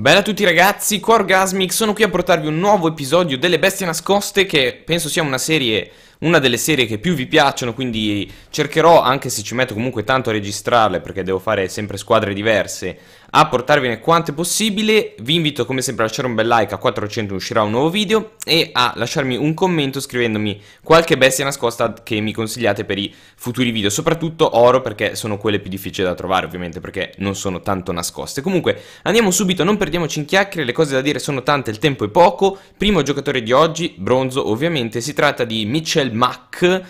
Bella a tutti ragazzi, qua Orgasmic, sono qui a portarvi un nuovo episodio delle Bestie Nascoste che penso sia una serie una delle serie che più vi piacciono, quindi cercherò, anche se ci metto comunque tanto a registrarle perché devo fare sempre squadre diverse, a portarvene quante possibile. Vi invito come sempre a lasciare un bel like, a 400 uscirà un nuovo video e a lasciarmi un commento scrivendomi qualche bestia nascosta che mi consigliate per i futuri video, soprattutto oro perché sono quelle più difficili da trovare ovviamente perché non sono tanto nascoste. Comunque andiamo subito, non perdiamoci in chiacchiere, le cose da dire sono tante, il tempo è poco. Primo giocatore di oggi, bronzo ovviamente, si tratta di Mitchell del Mac,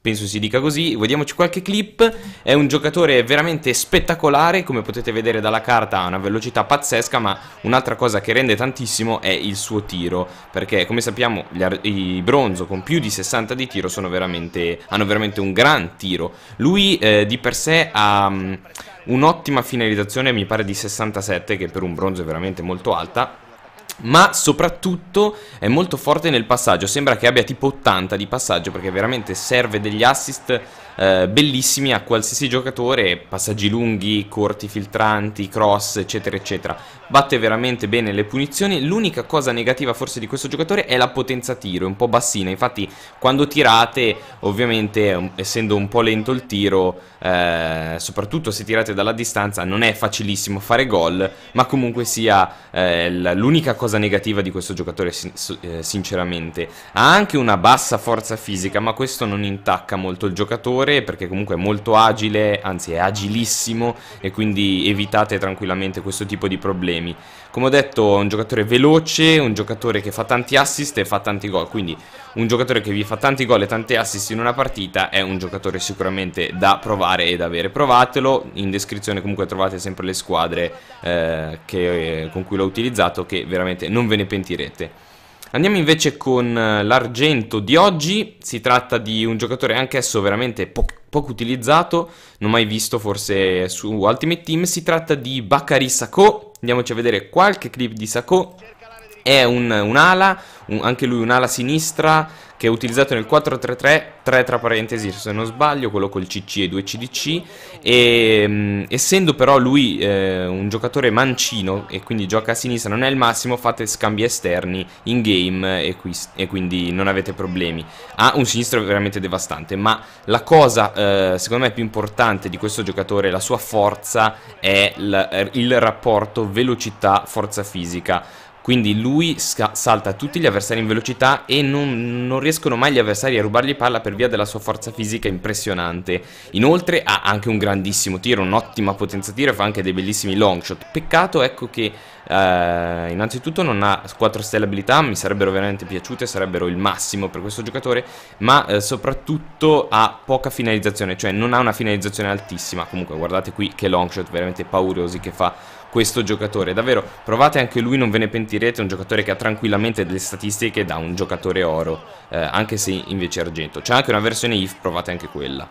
penso si dica così, vediamoci qualche clip, è un giocatore veramente spettacolare, come potete vedere dalla carta ha una velocità pazzesca, ma un'altra cosa che rende tantissimo è il suo tiro, perché come sappiamo i bronzo con più di 60 di tiro veramente, hanno veramente un gran tiro, lui eh, di per sé ha um, un'ottima finalizzazione, mi pare di 67, che per un bronzo è veramente molto alta, ma soprattutto è molto forte nel passaggio, sembra che abbia tipo 80 di passaggio perché veramente serve degli assist eh, bellissimi a qualsiasi giocatore, passaggi lunghi, corti, filtranti, cross, eccetera, eccetera. Batte veramente bene le punizioni. L'unica cosa negativa forse di questo giocatore è la potenza tiro, è un po' bassina. Infatti, quando tirate, ovviamente, um, essendo un po' lento il tiro, eh, soprattutto se tirate dalla distanza, non è facilissimo fare gol. Ma comunque sia eh, l'unica cosa negativa di questo giocatore, eh, sinceramente. Ha anche una bassa forza fisica, ma questo non intacca molto il giocatore giocatore perché comunque è molto agile, anzi è agilissimo e quindi evitate tranquillamente questo tipo di problemi. Come ho detto è un giocatore veloce, un giocatore che fa tanti assist e fa tanti gol, quindi un giocatore che vi fa tanti gol e tanti assist in una partita è un giocatore sicuramente da provare e da avere. Provatelo, in descrizione comunque trovate sempre le squadre eh, che, eh, con cui l'ho utilizzato che veramente non ve ne pentirete. Andiamo invece con eh, l'argento di oggi, si tratta di un giocatore anch'esso veramente po- poco utilizzato, non mai visto forse su Ultimate Team, si tratta di Bakary Sako, andiamoci a vedere qualche clip di Sako è un, un un, anche lui un'ala sinistra che è utilizzato nel 4-3-3, 3 tra parentesi se non sbaglio, quello col CC e 2 CDC, e, mh, essendo però lui eh, un giocatore mancino e quindi gioca a sinistra, non è il massimo, fate scambi esterni in game e, qui, e quindi non avete problemi. Ha un sinistro veramente devastante, ma la cosa eh, secondo me più importante di questo giocatore, la sua forza, è il, il rapporto velocità-forza fisica quindi lui salta tutti gli avversari in velocità e non, non, riescono mai gli avversari a rubargli palla per via della sua forza fisica impressionante. Inoltre ha anche un grandissimo tiro, un'ottima potenza tiro e fa anche dei bellissimi long shot. Peccato ecco che eh, innanzitutto non ha 4 stelle abilità, mi sarebbero veramente piaciute, sarebbero il massimo per questo giocatore, ma eh, soprattutto ha poca finalizzazione, cioè non ha una finalizzazione altissima. Comunque guardate qui che long shot veramente paurosi che fa questo giocatore. Davvero, provate anche lui, non ve ne pentirete, è un giocatore che ha tranquillamente delle statistiche da un giocatore oro, eh, anche se invece argento. C'è anche una versione IF, provate anche quella.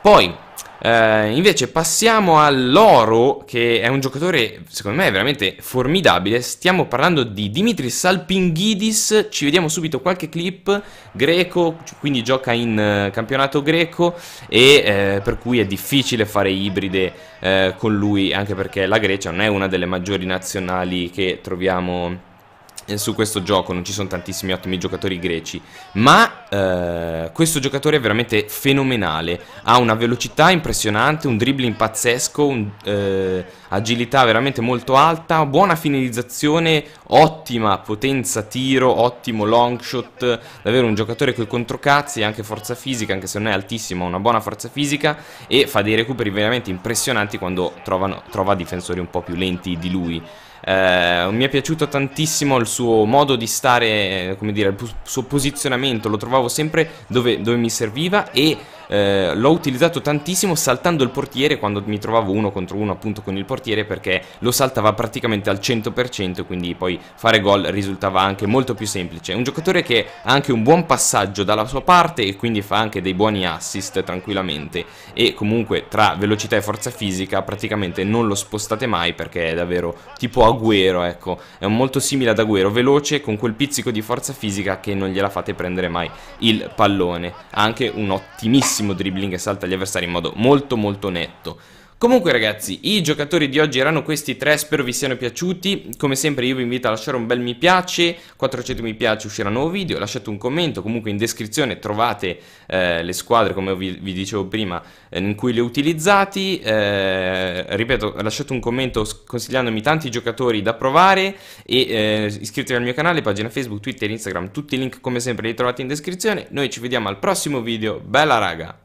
Poi, eh, invece passiamo all'Oro, che è un giocatore, secondo me, veramente formidabile. Stiamo parlando di Dimitris Salpinghidis, ci vediamo subito qualche clip greco, quindi gioca in eh, campionato greco e eh, per cui è difficile fare ibride eh, con lui, anche perché la Grecia non è una delle maggiori nazionali che troviamo eh, su questo gioco non ci sono tantissimi ottimi giocatori greci, ma eh, questo giocatore è veramente fenomenale, ha una velocità impressionante, un dribbling pazzesco, un, eh, agilità veramente molto alta, buona finalizzazione, ottima potenza tiro, ottimo long shot, davvero un giocatore con i controcazzi e anche forza fisica, anche se non è altissimo, ha una buona forza fisica e fa dei recuperi veramente impressionanti quando trovano, trova difensori un po' più lenti di lui. Eh, mi è piaciuto tantissimo il suo modo di stare, eh, come dire, il suo posizionamento, lo trovavo sempre dove, dove mi serviva e eh, l'ho utilizzato tantissimo saltando il portiere quando mi trovavo uno contro uno appunto con il portiere perché lo saltava praticamente al 100% quindi poi fare gol risultava anche molto più semplice. È un giocatore che ha anche un buon passaggio dalla sua parte e quindi fa anche dei buoni assist tranquillamente e comunque tra velocità e forza fisica praticamente non lo spostate mai perché è davvero tipo Agüero, ecco, è molto simile ad Agüero, veloce con quel pizzico di forza fisica che non gliela fate prendere mai il pallone. Ha anche un ottimissimo bellissimo dribbling e salta gli avversari in modo molto molto netto. Comunque ragazzi, i giocatori di oggi erano questi tre, spero vi siano piaciuti, come sempre io vi invito a lasciare un bel mi piace, 400 mi piace uscirà un nuovo video, lasciate un commento, comunque in descrizione trovate eh, le squadre come vi, vi dicevo prima eh, in cui le utilizzate, eh, ripeto lasciate un commento consigliandomi tanti giocatori da provare e eh, iscrivetevi al mio canale, pagina Facebook, Twitter, Instagram, tutti i link come sempre li trovate in descrizione, noi ci vediamo al prossimo video, bella raga!